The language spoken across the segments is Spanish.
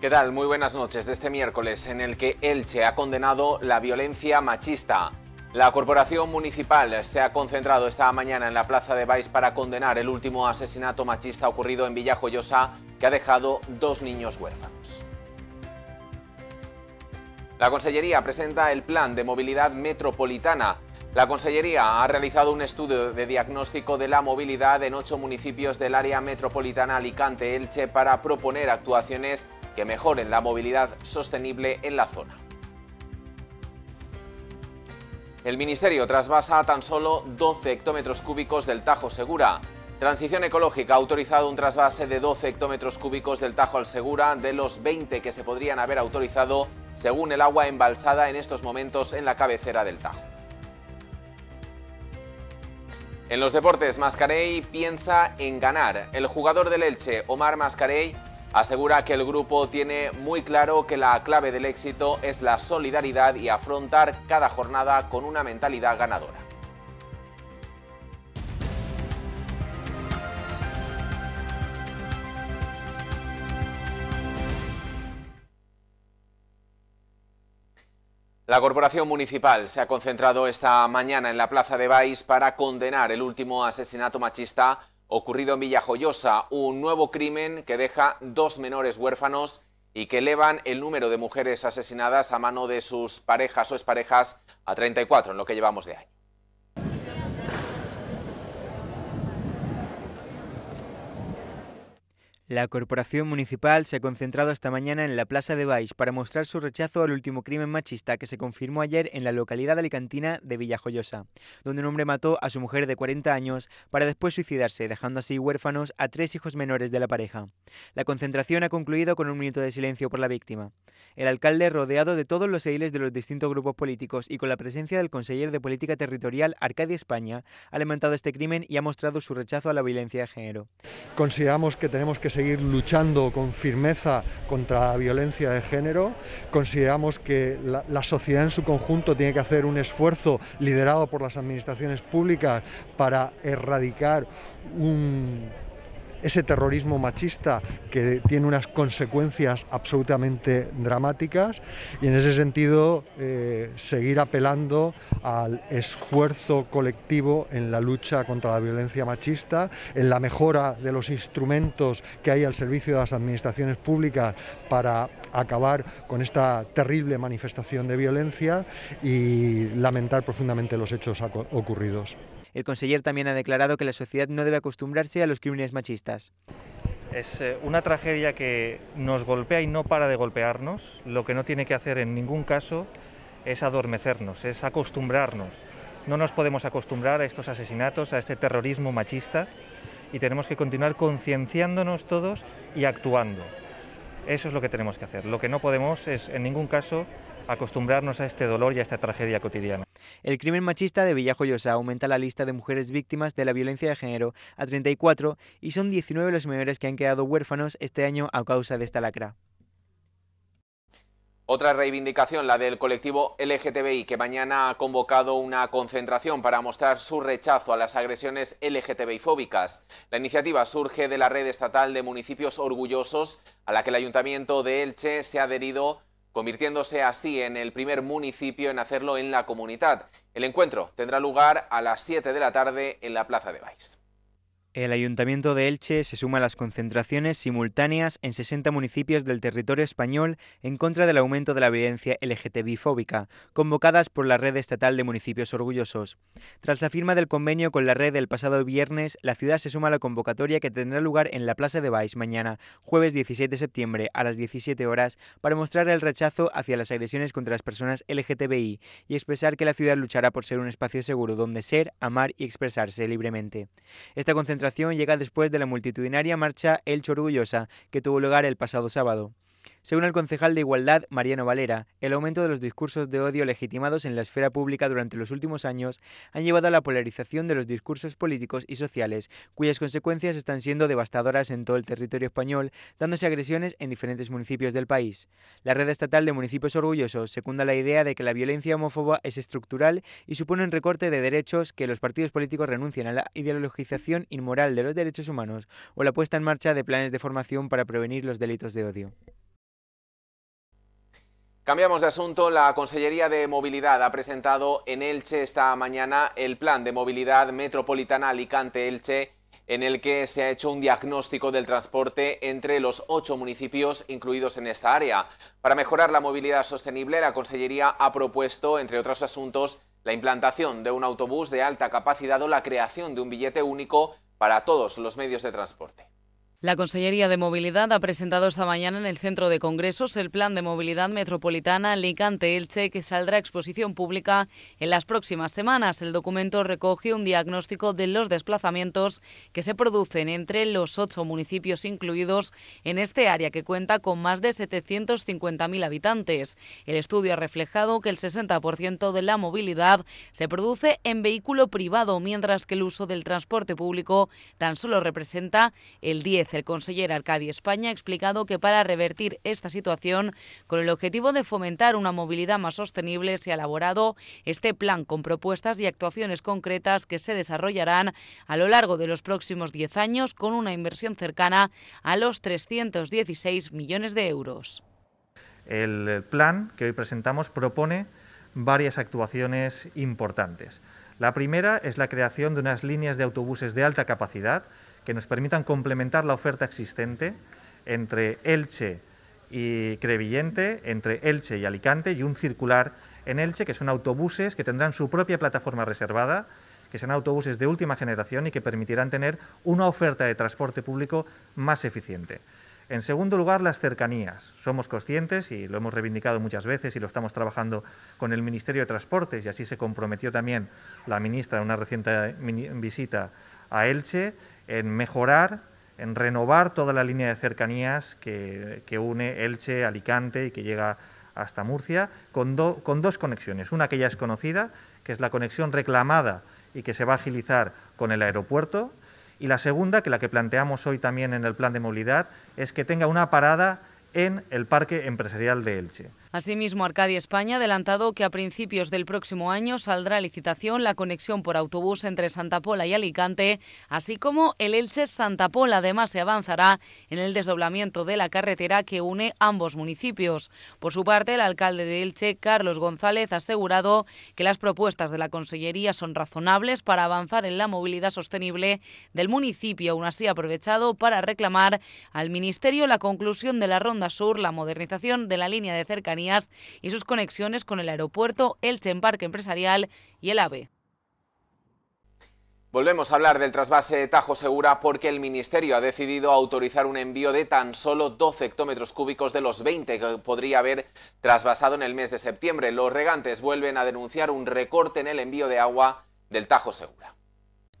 ¿Qué tal? Muy buenas noches de este miércoles en el que Elche ha condenado la violencia machista. La Corporación Municipal se ha concentrado esta mañana en la Plaza de Baix para condenar el último asesinato machista ocurrido en Villajoyosa que ha dejado dos niños huérfanos. La Consellería presenta el Plan de Movilidad Metropolitana. La Consellería ha realizado un estudio de diagnóstico de la movilidad en ocho municipios del área metropolitana Alicante-Elche para proponer actuaciones que mejoren la movilidad sostenible en la zona. El Ministerio trasvasa tan solo 12 hectómetros cúbicos del Tajo Segura. Transición Ecológica ha autorizado un trasvase de 12 hectómetros cúbicos del Tajo al Segura de los 20 que se podrían haber autorizado según el agua embalsada en estos momentos en la cabecera del Tajo. En los deportes, Mascarey piensa en ganar. El jugador del Elche, Omar Mascarey, Asegura que el grupo tiene muy claro que la clave del éxito es la solidaridad y afrontar cada jornada con una mentalidad ganadora. La Corporación Municipal se ha concentrado esta mañana en la Plaza de Bais para condenar el último asesinato machista ocurrido en Villajoyosa, un nuevo crimen que deja dos menores huérfanos y que elevan el número de mujeres asesinadas a mano de sus parejas o exparejas a 34 en lo que llevamos de año. La Corporación Municipal se ha concentrado esta mañana en la Plaza de Baix para mostrar su rechazo al último crimen machista que se confirmó ayer en la localidad alicantina de Villajoyosa, donde un hombre mató a su mujer de 40 años para después suicidarse, dejando así huérfanos a tres hijos menores de la pareja. La concentración ha concluido con un minuto de silencio por la víctima. El alcalde, rodeado de todos los ediles de los distintos grupos políticos y con la presencia del conseller de Política Territorial Arcadia España, ha lamentado este crimen y ha mostrado su rechazo a la violencia de género. Consideramos que tenemos que seguir luchando con firmeza contra la violencia de género. Consideramos que la, sociedad en su conjunto tiene que hacer un esfuerzo liderado por las administraciones públicas para erradicar un ese terrorismo machista que tiene unas consecuencias absolutamente dramáticas y en ese sentido eh, seguir apelando al esfuerzo colectivo en la lucha contra la violencia machista, en la mejora de los instrumentos que hay al servicio de las administraciones públicas para acabar con esta terrible manifestación de violencia y lamentar profundamente los hechos ocurridos. El conseller también ha declarado que la sociedad no debe acostumbrarse a los crímenes machistas. Es eh, una tragedia que nos golpea y no para de golpearnos. Lo que no tiene que hacer en ningún caso es adormecernos, es acostumbrarnos. No nos podemos acostumbrar a estos asesinatos, a este terrorismo machista y tenemos que continuar concienciándonos todos y actuando. Eso es lo que tenemos que hacer. Lo que no podemos es en ningún caso acostumbrarnos a este dolor y a esta tragedia cotidiana. El crimen machista de Villajoyosa aumenta la lista de mujeres víctimas de la violencia de género a 34 y son 19 los menores que han quedado huérfanos este año a causa de esta lacra. Otra reivindicación, la del colectivo LGTBI, que mañana ha convocado una concentración para mostrar su rechazo a las agresiones LGTBI fóbicas. La iniciativa surge de la red estatal de municipios orgullosos, a la que el Ayuntamiento de Elche se ha adherido convirtiéndose así en el primer municipio en hacerlo en la comunidad. El encuentro tendrá lugar a las 7 de la tarde en la Plaza de Baix. El Ayuntamiento de Elche se suma a las concentraciones simultáneas en 60 municipios del territorio español en contra del aumento de la violencia LGTBI-fóbica, convocadas por la Red Estatal de Municipios Orgullosos. Tras la firma del convenio con la red el pasado viernes, la ciudad se suma a la convocatoria que tendrá lugar en la Plaza de Baix mañana, jueves 17 de septiembre, a las 17 horas, para mostrar el rechazo hacia las agresiones contra las personas LGTBI y expresar que la ciudad luchará por ser un espacio seguro donde ser, amar y expresarse libremente. Esta concentración llega después de la multitudinaria marcha El orgullosa que tuvo lugar el pasado sábado. Según el concejal de Igualdad, Mariano Valera, el aumento de los discursos de odio legitimados en la esfera pública durante los últimos años han llevado a la polarización de los discursos políticos y sociales, cuyas consecuencias están siendo devastadoras en todo el territorio español, dándose agresiones en diferentes municipios del país. La red estatal de municipios orgullosos secunda la idea de que la violencia homófoba es estructural y supone un recorte de derechos que los partidos políticos renuncian a la ideologización inmoral de los derechos humanos o la puesta en marcha de planes de formación para prevenir los delitos de odio. Cambiamos de asunto. La Consellería de Movilidad ha presentado en Elche esta mañana el Plan de Movilidad Metropolitana Alicante-Elche, en el que se ha hecho un diagnóstico del transporte entre los ocho municipios incluidos en esta área. Para mejorar la movilidad sostenible, la Consellería ha propuesto, entre otros asuntos, la implantación de un autobús de alta capacidad o la creación de un billete único para todos los medios de transporte. La Consellería de Movilidad ha presentado esta mañana en el Centro de Congresos el Plan de Movilidad Metropolitana Alicante-Elche que saldrá a exposición pública en las próximas semanas. El documento recoge un diagnóstico de los desplazamientos que se producen entre los ocho municipios incluidos en este área que cuenta con más de 750.000 habitantes. El estudio ha reflejado que el 60% de la movilidad se produce en vehículo privado, mientras que el uso del transporte público tan solo representa el 10% el conseller Arcadi España, ha explicado que para revertir esta situación, con el objetivo de fomentar una movilidad más sostenible, se ha elaborado este plan con propuestas y actuaciones concretas que se desarrollarán a lo largo de los próximos 10 años con una inversión cercana a los 316 millones de euros. El plan que hoy presentamos propone varias actuaciones importantes. La primera es la creación de unas líneas de autobuses de alta capacidad que nos permitan complementar la oferta existente entre Elche y Crevillente, entre Elche y Alicante, y un circular en Elche, que son autobuses que tendrán su propia plataforma reservada, que son autobuses de última generación y que permitirán tener una oferta de transporte público más eficiente. En segundo lugar, las cercanías. Somos conscientes, y lo hemos reivindicado muchas veces y lo estamos trabajando con el Ministerio de Transportes, y así se comprometió también la ministra en una reciente visita a Elche, en mejorar, en renovar toda la línea de cercanías que, une Elche, Alicante y que llega hasta Murcia, con, con dos conexiones. Una que ya es conocida, que es la conexión reclamada y que se va a agilizar con el aeropuerto. Y la segunda, que la que planteamos hoy también en el plan de movilidad, es que tenga una parada en el Parque Empresarial de Elche. Asimismo, Arcadia España ha adelantado que a principios del próximo año saldrá a licitación la conexión por autobús entre Santa Pola y Alicante, así como el Elche-Santa Pola. Además, se avanzará en el desdoblamiento de la carretera que une ambos municipios. Por su parte, el alcalde de Elche, Carlos González, ha asegurado que las propuestas de la Consellería son razonables para avanzar en la movilidad sostenible del municipio, aún así aprovechado para reclamar al Ministerio la conclusión de la Ronda Sur, la modernización de la línea de cercanía y sus conexiones con el aeropuerto, el Parque Empresarial y el AVE. Volvemos a hablar del trasvase Tajo Segura porque el Ministerio ha decidido autorizar un envío de tan solo 12 hectómetros cúbicos de los 20 que podría haber trasvasado en el mes de septiembre. Los regantes vuelven a denunciar un recorte en el envío de agua del Tajo Segura.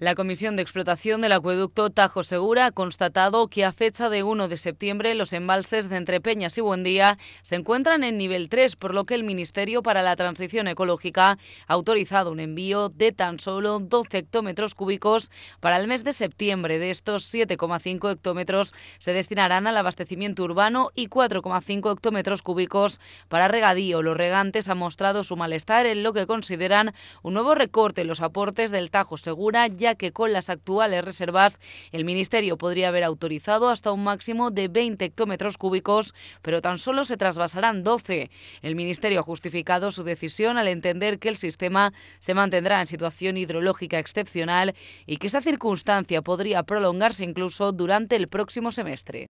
La Comisión de Explotación del Acueducto Tajo Segura ha constatado que a fecha de 1 de septiembre los embalses de Entrepeñas Peñas y Buendía se encuentran en nivel 3, por lo que el Ministerio para la Transición Ecológica ha autorizado un envío de tan solo 12 hectómetros cúbicos para el mes de septiembre. De estos, 7,5 hectómetros se destinarán al abastecimiento urbano y 4,5 hectómetros cúbicos para regadío. Los regantes han mostrado su malestar en lo que consideran un nuevo recorte en los aportes del Tajo Segura que con las actuales reservas el Ministerio podría haber autorizado hasta un máximo de 20 hectómetros cúbicos, pero tan solo se trasvasarán 12. El Ministerio ha justificado su decisión al entender que el sistema se mantendrá en situación hidrológica excepcional y que esa circunstancia podría prolongarse incluso durante el próximo semestre.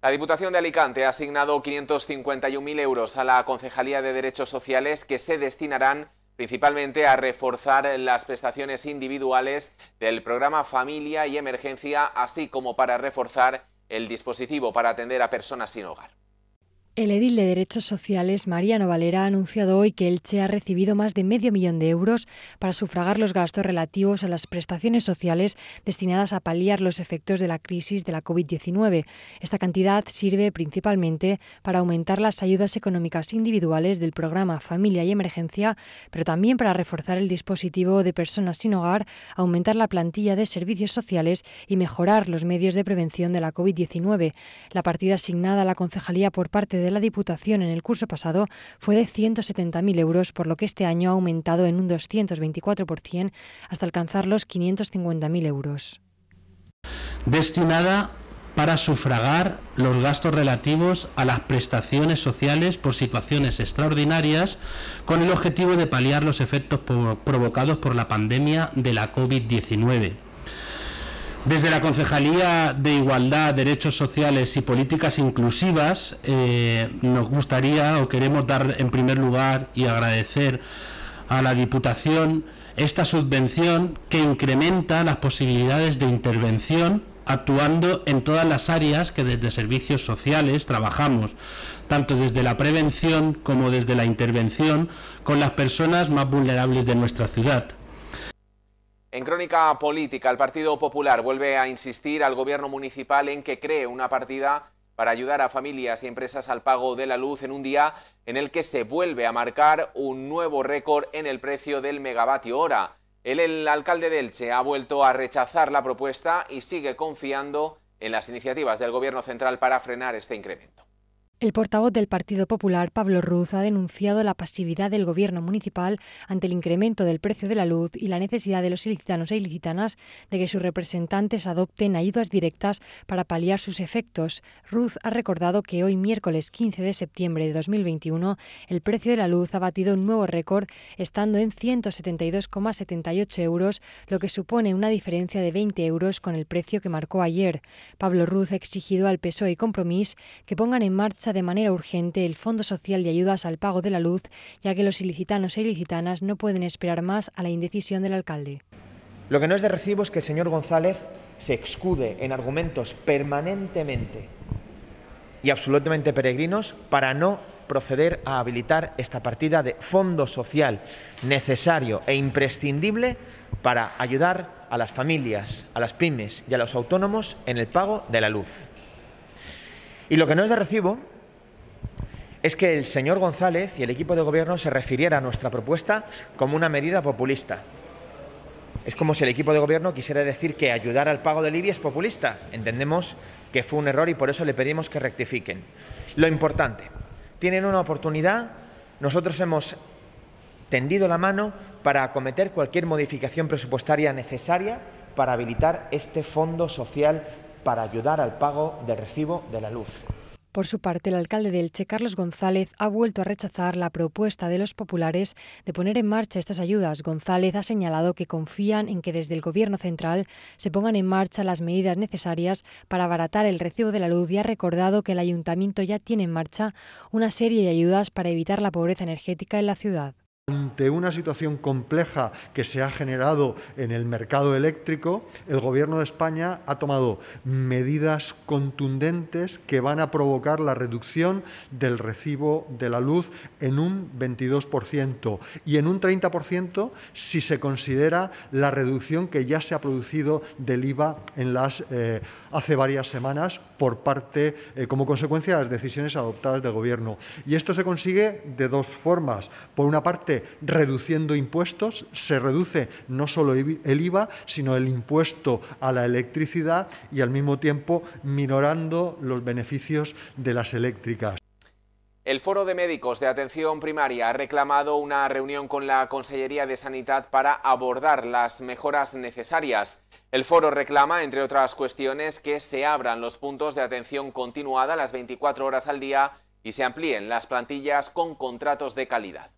La Diputación de Alicante ha asignado 551.000 euros a la Concejalía de Derechos Sociales que se destinarán principalmente a reforzar las prestaciones individuales del programa Familia y Emergencia, así como para reforzar el dispositivo para atender a personas sin hogar. El edil de Derechos Sociales, Mariano Valera, ha anunciado hoy que Elche ha recibido más de medio millón de euros para sufragar los gastos relativos a las prestaciones sociales destinadas a paliar los efectos de la crisis de la COVID-19. Esta cantidad sirve principalmente para aumentar las ayudas económicas individuales del programa Familia y Emergencia, pero también para reforzar el dispositivo de personas sin hogar, aumentar la plantilla de servicios sociales y mejorar los medios de prevención de la COVID-19. La partida asignada a la concejalía por parte de de la Diputación en el curso pasado fue de 170.000 euros, por lo que este año ha aumentado en un 224% hasta alcanzar los 550.000 euros. Destinada para sufragar los gastos relativos a las prestaciones sociales por situaciones extraordinarias con el objetivo de paliar los efectos provocados por la pandemia de la COVID-19. Desde la Concejalía de Igualdad, Derechos Sociales y Políticas Inclusivas, eh, nos gustaría o queremos dar en primer lugar y agradecer a la Diputación esta subvención que incrementa las posibilidades de intervención actuando en todas las áreas que desde servicios sociales trabajamos, tanto desde la prevención como desde la intervención con las personas más vulnerables de nuestra ciudad. En crónica política, el Partido Popular vuelve a insistir al gobierno municipal en que cree una partida para ayudar a familias y empresas al pago de la luz en un día en el que se vuelve a marcar un nuevo récord en el precio del megavatio hora. El, alcalde de Elche ha vuelto a rechazar la propuesta y sigue confiando en las iniciativas del gobierno central para frenar este incremento. El portavoz del Partido Popular, Pablo Ruz, ha denunciado la pasividad del Gobierno municipal ante el incremento del precio de la luz y la necesidad de los ilicitanos e ilicitanas de que sus representantes adopten ayudas directas para paliar sus efectos. Ruz ha recordado que hoy, miércoles 15 de septiembre de 2021, el precio de la luz ha batido un nuevo récord, estando en 172,78 euros, lo que supone una diferencia de 20 euros con el precio que marcó ayer. Pablo Ruz ha exigido al PSOE y Compromís que pongan en marcha de manera urgente el Fondo Social de Ayudas al Pago de la Luz, ya que los ilicitanos e ilicitanas no pueden esperar más a la indecisión del alcalde. Lo que no es de recibo es que el señor González se excude en argumentos permanentemente y absolutamente peregrinos para no proceder a habilitar esta partida de fondo social necesario e imprescindible para ayudar a las familias, a las pymes y a los autónomos en el pago de la luz. Y lo que no es de recibo es que el señor González y el equipo de gobierno se refiriera a nuestra propuesta como una medida populista. Es como si el equipo de gobierno quisiera decir que ayudar al pago de Libia es populista. Entendemos que fue un error y por eso le pedimos que rectifiquen. Lo importante, tienen una oportunidad, nosotros hemos tendido la mano para acometer cualquier modificación presupuestaria necesaria para habilitar este fondo social para ayudar al pago del recibo de la luz. Por su parte, el alcalde de Elche, Carlos González, ha vuelto a rechazar la propuesta de los populares de poner en marcha estas ayudas. González ha señalado que confían en que desde el Gobierno central se pongan en marcha las medidas necesarias para abaratar el recibo de la luz y ha recordado que el ayuntamiento ya tiene en marcha una serie de ayudas para evitar la pobreza energética en la ciudad. Ante una situación compleja que se ha generado en el mercado eléctrico, el Gobierno de España ha tomado medidas contundentes que van a provocar la reducción del recibo de la luz en un 22% y en un 30% si se considera la reducción que ya se ha producido del IVA en las, eh, hace varias semanas por parte, eh, como consecuencia de las decisiones adoptadas del Gobierno. Y esto se consigue de dos formas. Por una parte, reduciendo impuestos, se reduce no solo el IVA, sino el impuesto a la electricidad y al mismo tiempo minorando los beneficios de las eléctricas. El Foro de Médicos de Atención Primaria ha reclamado una reunión con la Consellería de Sanidad para abordar las mejoras necesarias. El foro reclama, entre otras cuestiones, que se abran los puntos de atención continuada las 24 horas al día y se amplíen las plantillas con contratos de calidad.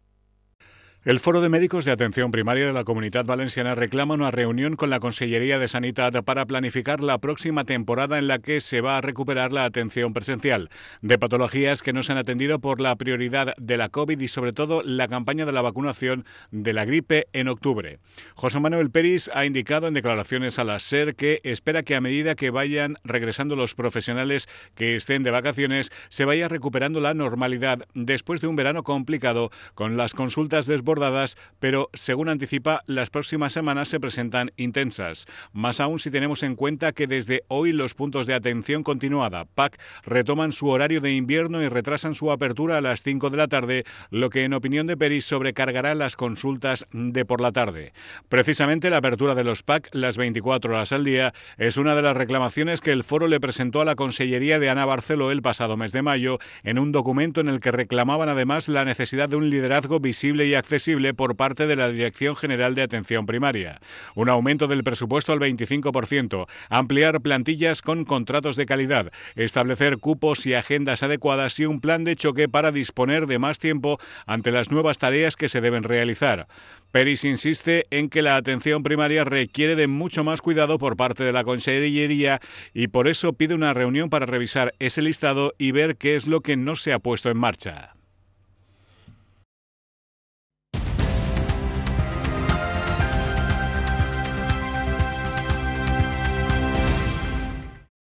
El Foro de Médicos de Atención Primaria de la Comunidad Valenciana reclama una reunión con la Consellería de Sanidad para planificar la próxima temporada en la que se va a recuperar la atención presencial de patologías que no se han atendido por la prioridad de la COVID y sobre todo la campaña de la vacunación de la gripe en octubre. José Manuel Pérez ha indicado en declaraciones a la SER que espera que a medida que vayan regresando los profesionales que estén de vacaciones se vaya recuperando la normalidad después de un verano complicado con las consultas desbordadas desbordadas, pero según anticipa, las próximas semanas se presentan intensas. Más aún si tenemos en cuenta que desde hoy los puntos de atención continuada, PAC, retoman su horario de invierno y retrasan su apertura a las 5 de la tarde, lo que en opinión de Peris sobrecargará las consultas de por la tarde. Precisamente la apertura de los PAC las 24 horas al día es una de las reclamaciones que el foro le presentó a la Consellería de Ana Barceló el pasado mes de mayo en un documento en el que reclamaban además la necesidad de un liderazgo visible y accesible por parte de la Dirección General de Atención Primaria. Un aumento del presupuesto al 25%, ampliar plantillas con contratos de calidad, establecer cupos y agendas adecuadas y un plan de choque para disponer de más tiempo ante las nuevas tareas que se deben realizar. Peris insiste en que la atención primaria requiere de mucho más cuidado por parte de la Consellería y por eso pide una reunión para revisar ese listado y ver qué es lo que no se ha puesto en marcha.